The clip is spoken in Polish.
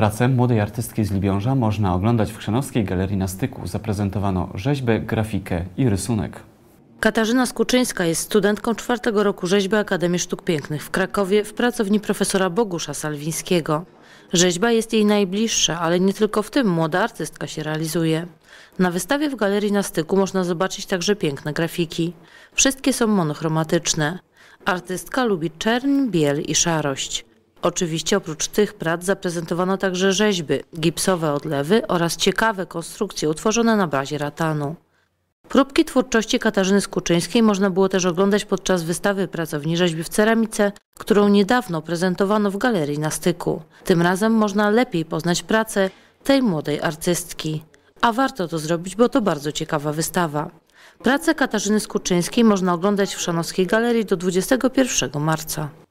Pracę młodej artystki z Libiąża można oglądać w Krzanowskiej Galerii na Styku. Zaprezentowano rzeźbę, grafikę i rysunek. Katarzyna Skuczyńska jest studentką czwartego roku rzeźby Akademii Sztuk Pięknych w Krakowie w pracowni profesora Bogusza Salwińskiego. Rzeźba jest jej najbliższa, ale nie tylko w tym młoda artystka się realizuje. Na wystawie w galerii na styku można zobaczyć także piękne grafiki. Wszystkie są monochromatyczne. Artystka lubi czerń, biel i szarość. Oczywiście oprócz tych prac zaprezentowano także rzeźby, gipsowe odlewy oraz ciekawe konstrukcje utworzone na bazie ratanu. Próbki twórczości Katarzyny Skuczyńskiej można było też oglądać podczas wystawy pracowni rzeźby w ceramice, którą niedawno prezentowano w galerii na styku. Tym razem można lepiej poznać pracę tej młodej artystki. A warto to zrobić, bo to bardzo ciekawa wystawa. Prace Katarzyny Skuczyńskiej można oglądać w Szanowskiej Galerii do 21 marca.